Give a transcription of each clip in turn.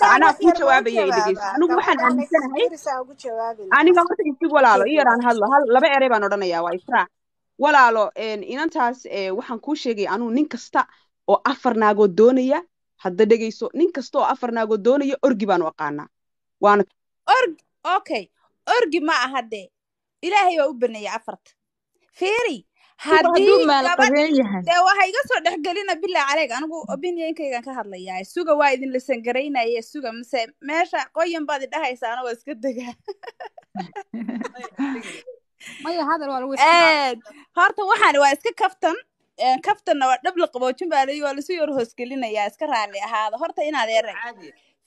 anaa kuu jawaabaye anigu waxaan aaminsanahay aniga horta isig walaalo i yaraan hadlo laba erey baan odhanayaa waa israac walaalo inantaas waxaan kuu sheegay anuu nin kasta oo afar naagood doonaya hadda dhegayso nin kasta oo afar naagoo doonaya orgi baanu aqaanaa waana orgi okay orgi ma aha dee ilaahay waa u banayay afarta fiiri hadde waxa iga soo dhexgelina bilaa caleeg anigu opinionkaygan ka hadlayaa suga waa idin lisangaraynaya suga mase meesha qoyan baad idhahaysaana waa iska degaa horta waxaan waa iska kaftan kaftanna waa dhab la qaboojin baa lai waa lasu yar hoosgelinayaa iska raali ahaada horta inaad erag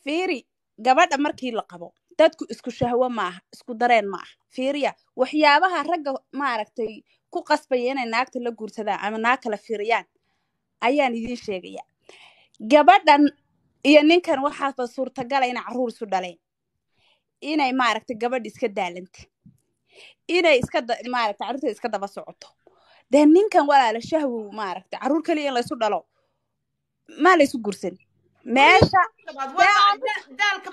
fiiri gabadha markii la qabo dadku isku shahwo maaha isku dareen maaha fiiriya waxyaabaha ragga maaragtay ku qasbaya inay naagta la guursadaan ama naag kala firiyaan ayaan idiin sheegaya gabadhan iyo ninkan waxaaba suurtagala inay caruur isu dhaleen inay maaragta gabadhi iska daalanta inay iska maaragta iska daba socoto dee ninkan walaala shahwow maaragta carruur kaliya in laysu dhalo maa laysu guursan meesha daalka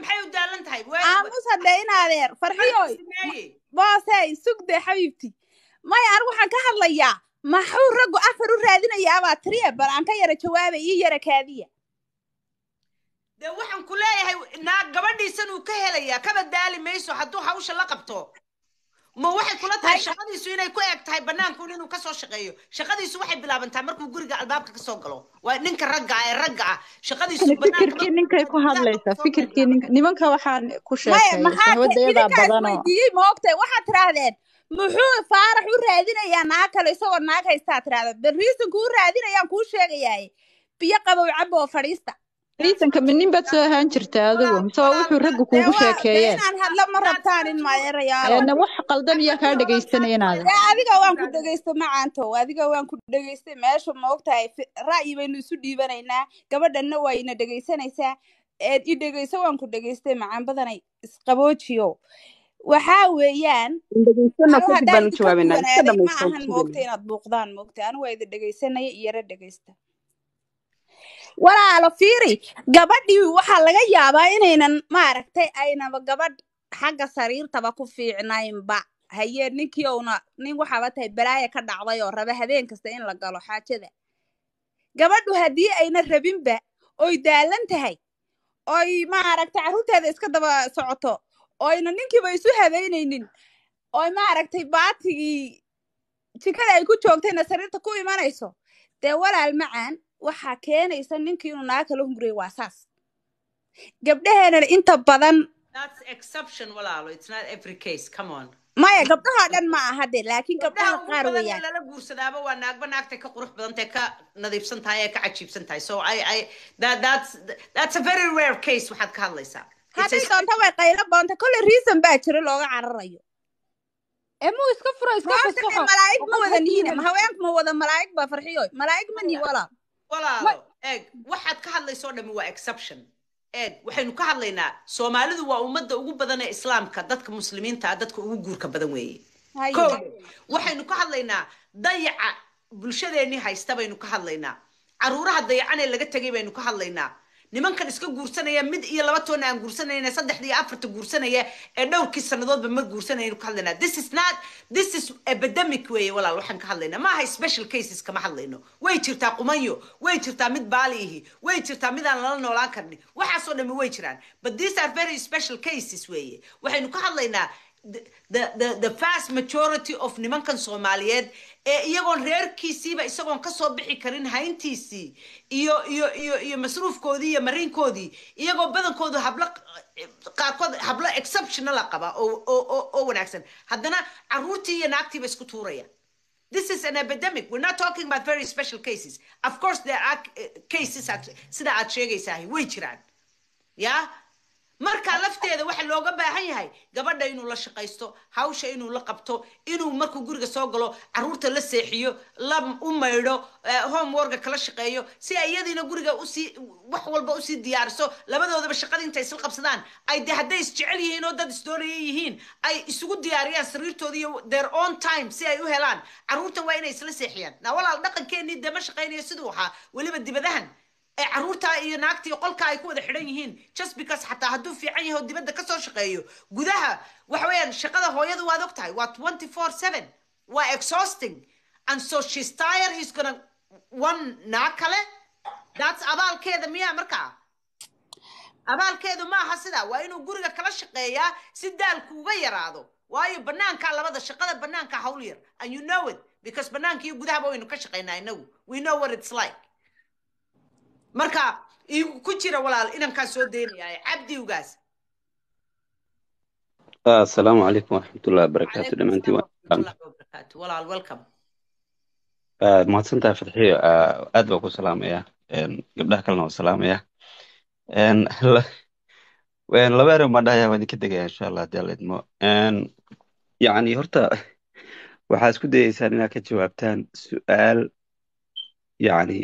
maxay in adeer farxiyoy boosey sugde xabiibti maya an waxaan ka hadlayaa maxuu raggu afar u raadinayaabaa tiriye bal aan ka yara jawaaba iyo yara kaadiya de waxaan ku leeyahay naag gabadhiisan uu ka helayaa ka badaali mayso hadduu hawsha la qabto ma waxay kula tahay shaqadiisu inay ku eg tahay banaankuun inuu kasoo shaqeeyo shaqadiisu waxay bilaabantaa markuu guriga albaabka kasoo galo waa ninka ragga ah ee ragga ah shaqadiisufikirkii ninkay ku hadlaysa fikirkii nimanka waxaan ku sheegay waxaad tirahdeen muxuu faarax u raadinayaa naag kale isagoo naag haystaa tirahda bal riisanka u raadinayaan kuu sheegayaay biyo qabow cabo oo fadhiista riisanka ma nin baad soo ahaan jirtaa adigu mise waa wuxuu ragga kuugu sheekeeyeen hadla ma rabtaan in maayareyaana wax qaldan iyaa kaa dhegaystanaya adiga waan ku dhegaysta macaanto adiga waan ku dhegaystay meesha moogtahay ra'yi baynu isu dhiibanaynaa gabadhanna waa ina dhegaysanaysaa i dhegayso waan ku dhegaystay macaan badanay isqaboojiyo waxaa weeyaan waa idi dhegaysanaya walaalo fiiri gabadhii waxaa laga yaabaa inaynan maaragtay aynaba gabadh xagga sariirtaba ku fiicnaynba haye ninkii ouna nin waxaaba tahay balaaya ka dhacday oo raba habeen kasta in la galo xaajada gabadhu haddii ayna rabinba oy daalan tahay oy maaragtay caruurteeda iska daba socoto oyna ninkiiba isu habeynaynin oy maaragtay baatigii jikada ay ku joogtayna sariirta ku imanayso dee walaal macaan waxaa keenaysa ninkii inuu naga kala hunguriyey waa saas gabdhaheenana inta badan maya gabdhaha dhan ma aha de laakiin gabdhaha qaar weyaan guursadaaba waa naagba naagtay ka qurux badan ka nadiifsan ee ka cajiibsan so that's a very rare case waxaad ka hadlaysaa hadday doonto way qaylo boonta kolle reason baa jiro looga cararayo iska furo ma wada nihiin haweenku ma wada malaa'ig baa farxiyoy malaa'ig ma nihin walaal walaalo waxaad ka hadlaysoo dhammi waa exception eeg waxaynu ka hadlaynaa soomaalidu waa ummadda ugu badan ee islaamka dadka muslimiinta ah dadka ugu guurka badan weeye waxaynu ka hadlaynaa dayaca bulshadeenii haysta baynu ka hadlaynaa caruuraha dayacanee laga tegay baynu ka hadlaynaa nimankan iska guursanaya mid iyo laba toona aan guursanayn saddex iyo afarta guursanaya ee dhowrkii sanadoodba ma guursanaynu ka hadlaynaa this is not this is epidemic weeye walaal waxaan ka hadlaynaa ma aha special cases kama hadlayno way jirtaa qumanyo way jirtaa mid baali ihi way jirtaa midaan lala noolaan karni waxaasoo dhami way jiraan but these are very special cases weeye waxaynu ka hadlaynaa the first majority of nimankan soomaaliyeed ee iyagoon reerkiisiiba isagoon kasoo bixi karin hayntiisii iyo iyo iyo iyo masruufkoodii iyo marinkoodii iyagoo badankoodu hablo qaarkood hablo exceptionala qaba oo oo wanaagsan haddana caruurtii iyo naagtiiba isku tuuraya this is an epidemic we're not talking about very special cases of course there are eh, cases sida aad sheegaysaah way jiraan ya marka lafteeda waxa looga baahan yahay gabadha inuu la shaqaysto hawsha inuu la qabto inuu markuu guriga soo galo caruurta la seexiyo la u maydho eh, homeworka kala shaqeeyo si ay iyadiina guriga usii wax walba usii diyaariso labadoodaba shaqada intay isla qabsadaan ay dee hadday isjecel yihiin oo dad isdoonaya yihiin ay isugu diyaariyaan sariirtooda iyo their own time si ay u helaan caruurtan waa inay isla seexiyaan naa walaal dhaqankeenii dee ma shaqaynayo siduu ahaa weliba dibadahan ee caruurtaa iyo naagtii qolkaa ay ku wada xidhan yihiin just because xataa hadduu fiican yahay oo dibadda kasoo shaqeeyo gudaha waxa weeyaan shaqada hooyada waad og tahay waa twenty four seven waa exhausting and so shes tire he's gonna one naag kale that's abaalkeeda miyaa markaa abaalkeedu maaha sidaa waa inuu guriga kala shaqeeyaa si daalku uga yaraado waayo banaankaa labada shaqada banaanka hawl yar and you know it because banaanka iyo gudahaba waynu ka shaqaynaa inagu we know what it's like marka ku jira walaal inankaa soo deynayaa cabdiwgaas asalaamu ah, calaykum waraxmatullahi wabarakaatu dhammaantiin walaal welcome ah, mahadsan fadxiyo ah, aad baan ku salaamaya gabdhaha kalena waa salaamaya laba erin baan dhahaya waan idinka degaya insha allah hadii alla yacni horta waxaa isku dayeysaan inaad ka jawaabtaan su-aal yacni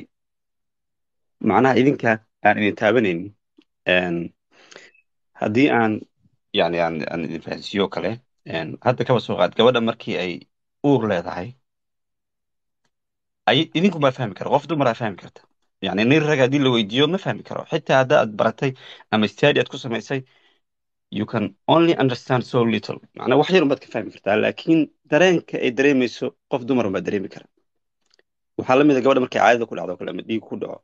macnaha idinka aan idin taabanaynin haddii aan yani aan aan idin fahansiiyo kale hadda kaba soo qaad gabadha markii ay uur leedahay ay idinkumaa fahmi kara qof dumaraa fahmi karta yani nin rag haddii la weydiiyo ma fahmi karo xitaa hadda aad baratay ama study aad ku samaysay you can only understand so little macnaa wax yar unbaad ka fahmi kartaa laakiin dareenka ay dareemayso qof dumar unbaa dareemi kara waxaa la mida ah gabadha markay caadada ku dhacdo kale ama dhiig ku dhaco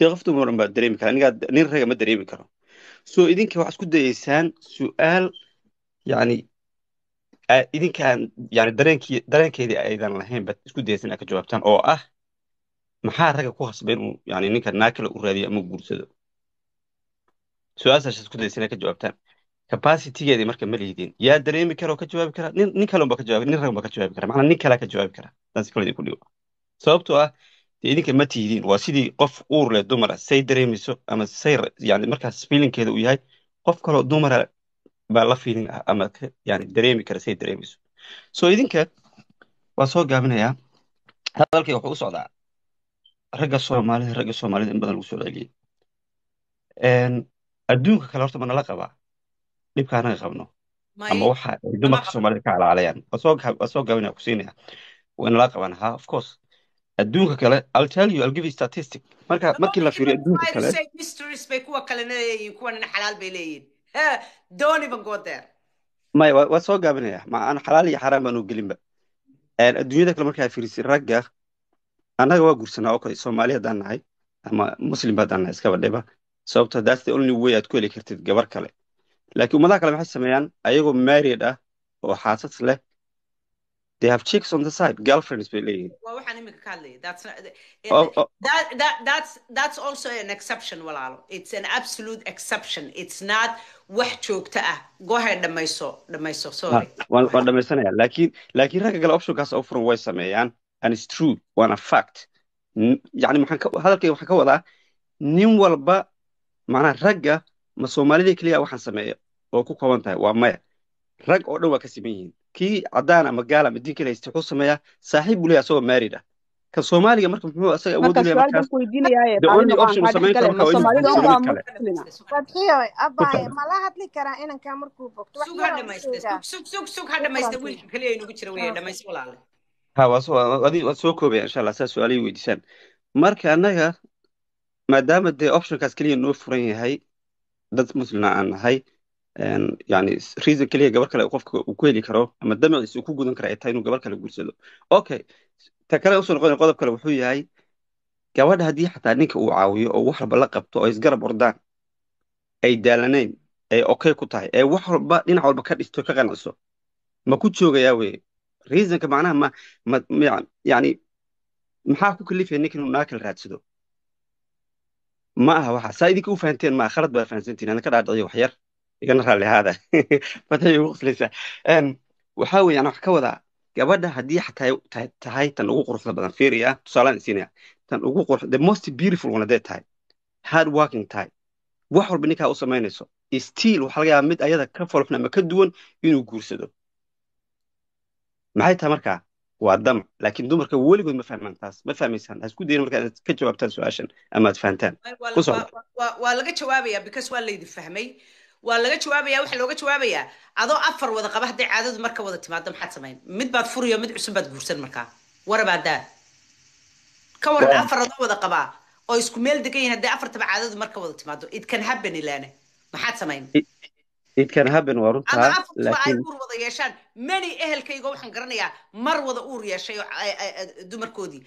dee qof dumaran baa dareemi kara anigaa nin raga ma dareemi karo soo idinka waxaad isku dayeysaan su-aal yani idinkaan yani dareenkii dareenkeedii aydan lahayn baad isku dayeysaan inaad ka jawaabtaan oo ah maxaa raga ku hasba inuu yani ninka naakila u raadiyo ama guursado su-aashaas isku dayeysaan inaad ka jawaabtaan capacitigeedii marka ma liidin yaa dareemi kara oo ka jawaabi kara nin nin kale unbaa ka jawaabi nin raggan ka jawaabi kara macnaa nin kalea ka jawaabi kara taasi kale idinku dhigo sababtoo ah idinka ma tihidiin waa sidii qof uur leh dumara say dareemayso ama say yani markaas fiilinkeeda uu yahay qof kaloo dumara baa la fiilin ah ama yani dareemi kara say dareemayso so idinka waa soo gaabinayaa hadalkay wuxuu u socdaa ragga soomaalida ragga soomaalida in badan lagu soo celiyey adduunka kale horta ma qabaa dhibka anaga qabno ama waxa dumarka soomaalida ka calaalayaan waa soo gaabinaya ku waa nala qabaan ha of course adduunka kale i'll tell you i'll give you statistic marka markii la fiiriyo adduunka kale maya eh, waa soo gaabinaya ma xalaal iyo xaraam baan u gelinba eh, adduunyada kale markaa fiirisay ragga annaga waa guursanaa oo kale soomaali haddaan nahay ama muslim haddaan nahay iskaba dheba sababto that's the only way aad ku heli kartid gabar kale laakiin ummadaha kale maxay sameeyaan ayagoo married ah oo xaasas leh They have chicks on the side, girlfriends bay leeyihiin. Waa waxaan imika ka oh, oh. that, that, that's that's also an exception walaalo. It's an absolute exception. It's not wax joogto ah. Go ahead dhamayso, dhamayso. Sorry. Ah, Waan dhamaysanaya. Laakiin laakiin ragga kale optionkaas oo furan way sameeyaan and it's true. Waana fact. Yani maxaan hadalkayga waxaan ka wadaa nin walba macnaha ragga ma Soomaalida kaliya waxaan sameeya oo ku kooban tahay waa maya. Rag oo dhan waa ka siman yihiin kii cadaan ama gaal ama diinkan haysta wuxuu sameeya saaxiib buu leeyahay asagoo maarid ah kan soomaaliga marka muxuu asaga awood hadli karaa inanka markuu bogto soo koobaya insha allah su su'aalahay weydiisaan marka annaga maadaama dee optionkaas keliya noo furan yahay dad muslima aan nahay yani reason keliya gabar kale qofka uu ku heli karo ama damaciisa uu ku gudan kara ay tahay inuu gabar kale guursado okay ta kale usoo noqonaya qodob kale wuxuu yahay gabadha haddii xataa ninka uu caawiyo oo wax walba la qabto oo isgarab ordaan ay daalanayn ay okay ku tahay ee wax walba dhinac walba ka dhisto ka qanciso ma ku joogayaa weye reasonka macnaha ma ma yani maxaa ku kalifaya ninka inuu naa kala raadsado ma aha waxa saa idinka u fahanteen ma khalad baa fahansantiin ana ka waxyar igana raali ahaada fatay ugu quflaysaa waxaa weeyaan wax ka wadaa gabadha haddii xataa tahay tan ugu quruxda badan fiiriya tusaalaan siinaya tan ugu qurux the most beautiful one hadday tahay hard working tahay wax walba ninkaa u samaynayso still waxaa laga yaaba mid ayada ka folxun ama ka duwan inuu guursado maxay tahay markaa waa damac laakiin dumarka weligood ma fahmaan taas ma fahmaysaan ha dayin markaa inaad ka jawaabtaan su-aashan ama aad fahantaan waa laga jawaabayaa because waa laydin fahmay waa laga jawaabaya waxa looga jawaabayaa adoo afar wada qaba hadday caadadu marka wada timaado maxaad samayn mid baad furiyo mid cusub baad guursan markaa warabaadaa ka waran afar adoo wada qabaa oo isku meel degan yihin hadday afartaba caadadu marka wada timaado it can happen ilaane maxaad samayn it can happen waa runtaa ama uur wada yeeshaan many ehelkaygo waxaan garanayaa mar wada uur yeeshay oo dumarkoodii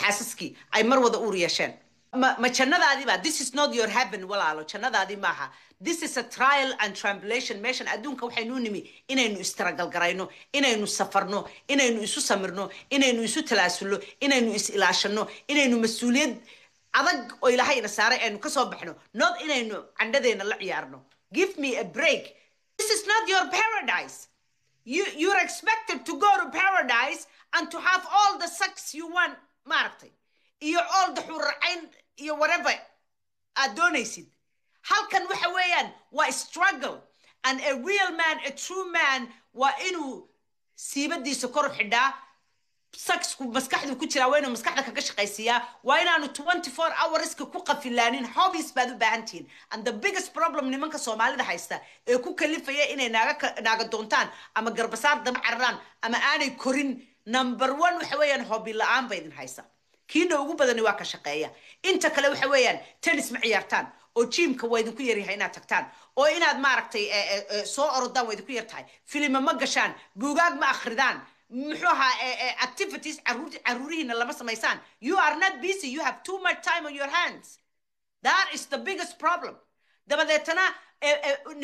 xaasaskii ay mar wada uur yeesheen ma jannadaadiibaa this is not your heaven walaalo jannadaadii maaha this is a trial and trambulation meeshan adduunka waxaynu nimi inaynu istaragalgarayno inaynu safarno inaynu isu samirno inaynu isu talaasulno inaynu is ilaashanno inaynu mas-uuliyad adag oo ilaahay ina saaray aynu ka soo baxno not inaynu candhadeena la ciyaarno give me a break this is not your paradise you expected to go to paradise and to have all the sex you want maaragtay iyo all the xurracayn iyo whatever aad doonaysid halkan waxa weeyaan waa struggle and a real man a true man waa inuu siibadiisa kor xidhaa saxku maskaxdu ku jiraa waa inuu maskaxda kaga shaqaysiiyaa waa inaanu twenty four hourska ku qafilaanin hobbies baad u baahantihiin and the biggest problem nimanka soomaalida haysta ee ku kalifaya inay naaga doontaan ama garbasaar dama cararaan ama aanay korin number one waxa weeyaan hobby la-aan ba haysa kiina ugu badani waa ka shaqeeya inta kale waxa weeyaan tennis ma ciyaartaan oo jiimka waa idinku yaryahay inaad tagtaan oo inaad maaragtay eh, eh, eh, soo orodaan waa idinku yar filima ma gashaan buugaag ma akhridaan muxuu ahaa activities caruurihiina lama samaysaan you are not busy you have too much time on your hands that is the biggest problem dabadeetana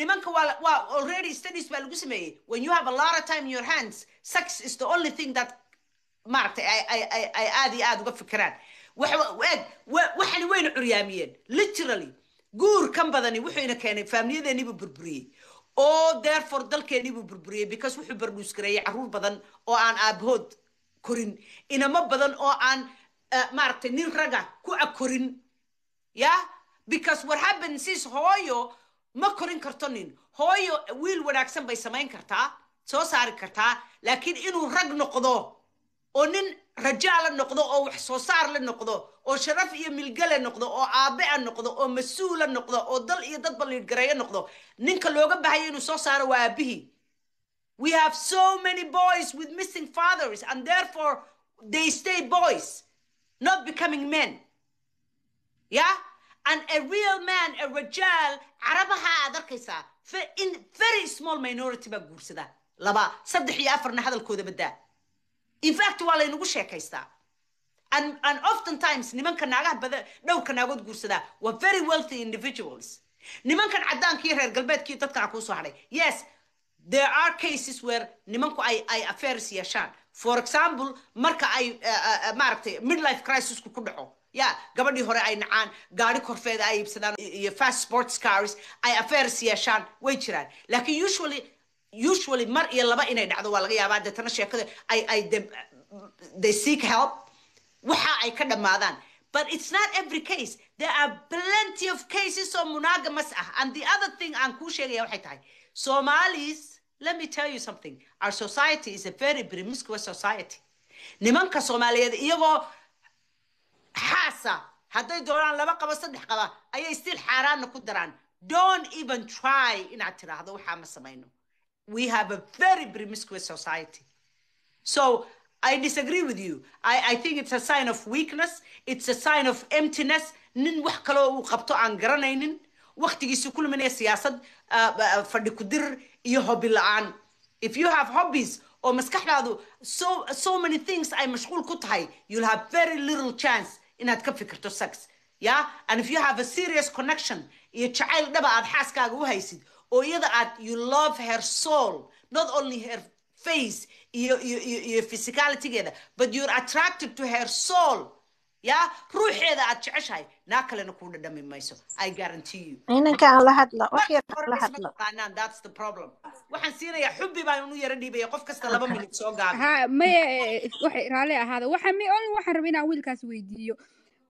nimanka waa waa already studies baa lagu sameeyey when you have a lot of time in your hands sex is the only thing that maaragtay ay aad iyo aada uga fikiraan waxana wayna curyaamiyeen literally guurkan badani wuxuu keenay faamiliyadeeniibuu burburiyey oo therefore dalkeeniibuu burburiyey because wuxuu barduuskareeyey carruur badan oo aan aabahood korin inamo badan oo aan eh, maaragtay nin ragga ku akorin ya because what happens is hooyo ma korin karto nin hooyo wiil wanaagsan bay samayn kartaa soo saari kartaa laakiin inuu rag noqdo oo nin rajaa la noqdo oo wax soo saar la noqdo oo sharaf iyo milgale noqdo oo aabea noqdo oo mas-uula noqdo oo dal iyo dad liidgareeyo noqdo ninka looga bahaya inuu soo saaro waa aabihii we have so many boys with missing fathers and therefore they stay boys not becoming men yeah and a real man a rajaal carabaha aad arkaysaa in very small minority baa guursada laba saddex iyo afarna hadalkoodabadaa infact waa laynagu sheekaystaa and often times nimanka naagaha bada dhowrka naagood guursadaa waa very wealthy individuals nimankan caddaankiiyo reer galbeedkiiyo dadkana kuusoo hadhay yes there are cases where nimanku ay ay affairs yeeshaan for example marka ay eh, eh, eh, maaragtay midlife crisisku ku dhaco ya gabadhii hore ay nacaan gaari korfeeda ay iibsadaan iyo fast sports cars ay affairs yeeshaan way jiraan laakiin usually usually mar iyo laba inay dhacdo waa laga yaabaa deetana sheekada ay ay they seek help waxa ay ka dhammaadaan but it's not every case there are plenty of cases oo monogamous ah and the other thing aan kuu sheegaya waxay tahay somalis let me tell you something our society is a very promiscuous society nimanka soomaaliyeed iyagoo xaasa hadday doonaan laba qabo saddex qaba ayay still xaaraanna ku daraan don't even try inaad tiraahdo waxaa ma samayno we have a very promiscuous society. So I disagree with you. I, I think it's a sign of weakness. It's a sign of emptiness. nin wax kaloo uu qabto aan garanaynin wakhtigiisu ku siyaasad ah, ah, fadhi kudir iyo hobby la-aan if you have hobbies oo maskaxdaadu so so many things ay mashquul ku tahay you'll have very little chance inaad ka fikirto sex yeah and if you have a serious connection iyo jacayl dhaba ah aad xaaskaaga u haysid ooyada aad you love her soul not only her face iyo iyo iyo physicalitygeeda but you're attracted to her soul ya ruuxeeda aad jeceshahay naa kalena kuu dhadhami mayso i guarantee you inanka aan la hadlo wax that's the problem waxaan siinayaa xubbi baan inu yara dhiibaya qof kasta ah. laba minut soo gaaba maya eh, eh, waxay raalli ahaada waxa mi on waxaan rabay inaan wiilkaas weydiiyo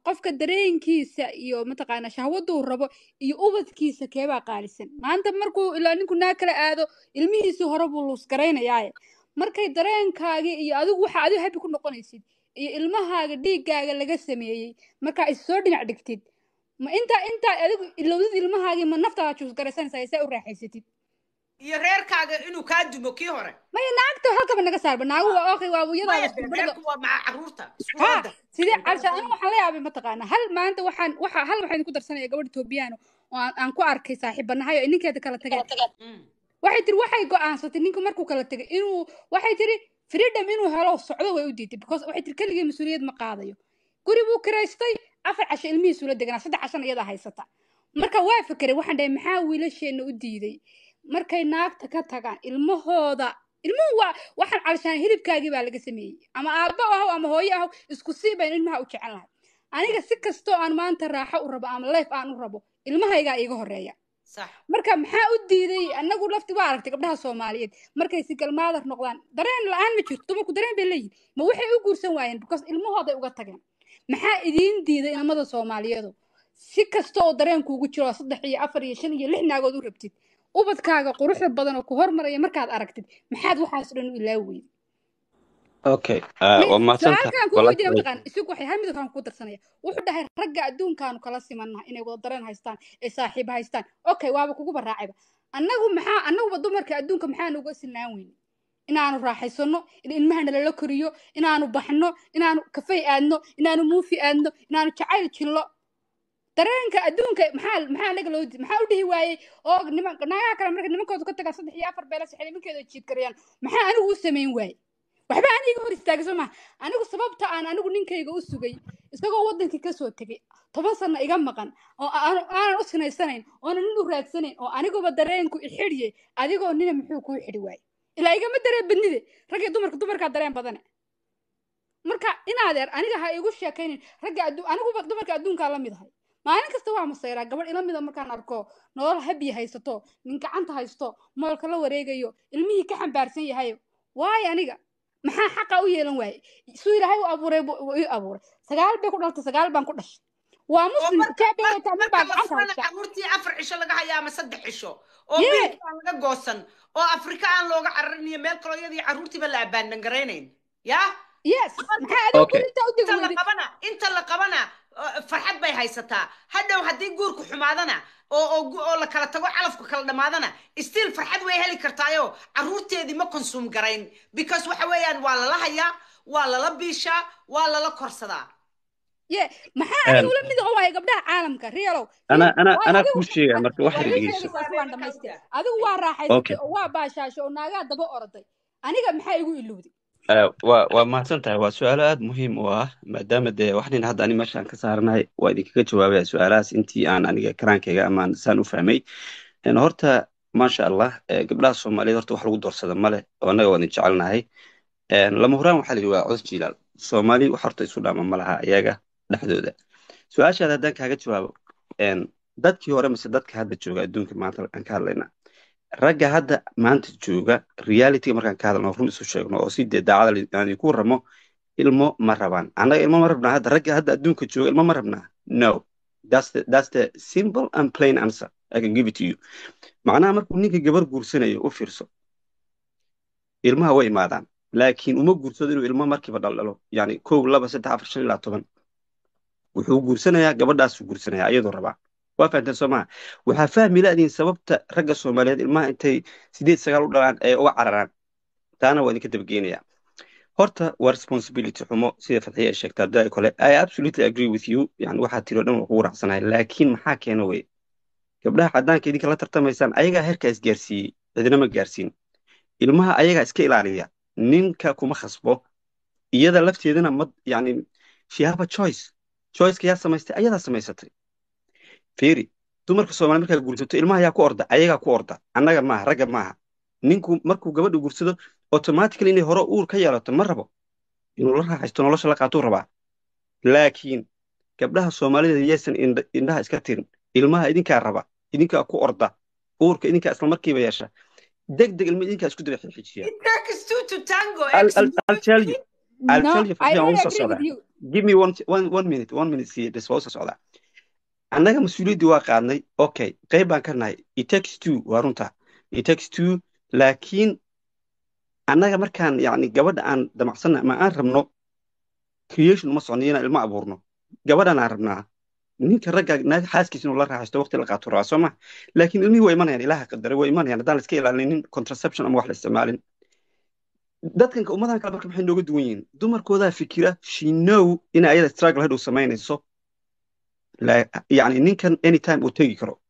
qofka dareenkiisa iyo mataqaana shahwaduu rabo iyo ubadkiisa keebaa qaalisan maanta markuu ilaa ninku naa kala aado ilmihiisii hore buu luusgaraynayaaye markay dareenkaagii iyo adigu waxaa adigu habi ku noqonaysid iyo ilmahaaga dhiiggaaga laga sameeyey markaa issoo dhinac dhigtid ma intaa intaa adigu ilowdad ilmahaagii ma naftaada juusgaraysanaysaa saa u raaxaysatid iyo reerkaaga inuu kaa dumo kii hore maya naagta halkaba naga saarba naaguhu waa ooqi waa wiyadaadareerkuwaa maca caruurta sidee alsha anigu ah, waxaan la yaabay mataqaana hal maanta waxaan waxa hal waxaan ku darsanaya gabadh ethoobiyaano oo aan ku arkay saaxiibanahay oo ninkeeda kala tageen mm. waxay tiri waxay go-aansatay ninku markuu kala tegay inuu waxay tiri freedom inuu helo socdo way u diiday because waxay tiri keligay mas-uuliyad ma qaadayo guri buu kiraystay afar casho ilmihiisuu la deganaa saddex cashan iyadaa haysata marka waa fekeray waxaan dhahay maxaa wiilasheena u diiday markay naagta ka tagaan ilmahooda ilmuhu waa waxaan calishaan hilibkaagii baa laga sameeyey ama aabbo ahow ama hooyo ahow isku sii bayn ilmaha u jecel lahay aniga si kastoo aan maanta raaxo u rabo ama leef aan u rabo ilmahaygaa iiga horeeya marka maxaa u diiday anagu lafti waa aragtay gabdhaha soomaaliyeed markay sigalmaadar noqdaan dareen la-aan ma jirto dumarku dareen bay leeyihin ma waxay u guursan waayeen because ilmahooday uga tageen maxaa idiin diiday inamada soomaaliyeedu si kasta oo dareenkuugu jiro saddex iyo afar iyo shan iyo lix naagood u rabtid ubadkaaga quruxda badan oo ku hormaraya markaad aragtid maxaad waxaas dhan u ilaa weyday iswaxaan wuxuu dhahay ragga adduunkaanu kala simannaha inay wada haystaan ay saaxiibo haystaan okay waaba kuguba raacayba annagu maxaa annaguba dumarka adduunka maxaanu uga sinaan weyne inaanu raaxaysano in ilmaha nalala koriyo inaanu baxno inaanu kafay aadno inaanu muufi aadno inaanu jacayl jillo dareenka adduunka maxaa maxaa naga loo maxaa u dhihi waayey oo niman kale marka nimankooda ka tagaa saddex iyo afar beela saxel markeeda jiid maxaa anigu u samayn waayey waxba aniga hor istaagay soo maha anigu sababta aan anigu ninkayga u sugay isagoo waddankii kasoo soo tegay toban sano iga maqan oo aanan u sinaysanayn oonan nin u raadsanayn oo aniguba dareenku ixidhiyey adigoo nina muxuu kuu xidhi waayey ilaa igama dareen badnide ragga dumarka dumarkaa dareen badane marka in aniga ha igu sheekaynin ragga anigu dumarka adduunkaa la mid ahay maalin kasta waa maseyraa gabadh mida markaan arko nolol habi haysato nin gacanta haysto moolka la wareegayo ilmihii ka xambaarsan yahay waay aniga maxaa xaqa u yeelan waaye suu ilaahay u abuuray i abuuray sagaal bay ku dhaltay sagaal baan ku dhashay waa muslim afar cisho laga hayaa ama saddex cisho oo aan laga goosan oo afrika aan looga cararin iyo meel kaloo iyadii caruurtiiba la abaandan garaynayn ya yes maxaa adigu inta la qabana inta la qabana farxad bay haysataa hadhow haddii guurku xumaadana oo la kala tago calafku kala dhamaadana stiil farxad way heli kartaayo caruurteedii ma consuum garayn because waxa weeyaan waa lala hayaa waa lala biishaa waa lala korsadaa ye maxaa adiga ula mid ah, oo waaya gabdhaha caalamka reelow anaa kuu sheega marka waxaad dhegeysa adigu waa raaxaysatay oo waa baashaashay oo naagaa daba orday aniga maxaa igu ilowday waa mahadsantahay waa su-aalo aad muhiim u ah maadaama dee wax nin hadda ani meeshaan ka saarnay waa idinkaga jawaabaya su-aalahaas intii aan aniga karaankayga amaan saan u fahmay horta maasha allah gabdhaha soomaaliyeed horta wax lagu doorsada male oo annaga waan jecelnahay lama horaan waxaa la waa cod jiilaal soomaali wax horta isu dhaama ma laha iyaga dhexdooda su-aashaada haddaan kaaga jawaabo dadkii hore mise dadka hadda jooga adduunka maanta aan ka hadlaynaa ragga hadda maanta jooga realityga markaan ka hadalno run isu sheegno oo si dee daacada aan ramo ilmo ma rabaan annaga ilmo ma rabnaa hadda ragga hadda adduunka jooga ilmo ma rabnaa no that's the, simple and plain answer i can give it to you macnaha markuu ninka gabar guursanayo u fiirso ilmaha way imaadaan laakiin uma guursado inuu ilmo markiiba dhaldhalo yani kow laba saddex afar shan ilaa toban wuxuu guursanayaa gabadhaasuu guursanaya ayadoo rabaa waa fahanteen soomaa waxaa fahmi la sababta ragga soomaaliyeed ilmaha intay sideed sagaal u dhalaan ee uga cararaan taana waa idinka dabageenaya horta waa responsibility xumo sida fadxiya ay sheegtaa daa kale i absolutely agree with you yani waxaa tiri dhan waa raacsanahay laakiin maxaa keena weye gabdhaha cadaanka idinka la tartamaysaan ayagaa herkaa isgaarsiiyey cidina ma gaarsiin ilmaha ayagaa iska ilaaliya ninka kuma khasbo iyada lafteedana ma yani she have a choice choiceka yaa samaystay ayadaa samaysatay firi dumarka somali markaa guursato ilmaha ayaa ku orda ayagaa ku orda annaga maaha ragga maaha ninku markuu gabadha guursado automatically inay hore uur ka yeelato ma rabo inuu la raaxaysto nolosha la qaatuu rabaa laakiin gabdhaha soomaalida yaysan indhaha iska tirin ilmaha idinkaa raba idinkaa ku orda uurka idinkaa isla markiiba yeesha deg deg ilma idinkaa isku daba me one, minute, one minute. See, this was a annaga mas-uuliyaddii waa qaadnay okay qayb baan ka nahay itex two waa runta itex two laakiin annaga markaan yani gabadha aan damacsanna ama aan rabno creation uma socno inaan ilmo abuurno gabadhan aan rabnaa ninka ragga xaaskiisa inuu la raaxaysto waqti la qaato raaca soo ma laakiin ilmihii waa imanayaan ilaaha qadaray waa imanayaan haddaan la iska ilaalinin contraception ama wax la isticmaalin dadkanka ummadan kale marka maxay nooga duwan yihiin dumarkoodaa fikira she know ina ayada struggle hadhow samaynayso yani ninkan anytime uu tegi karo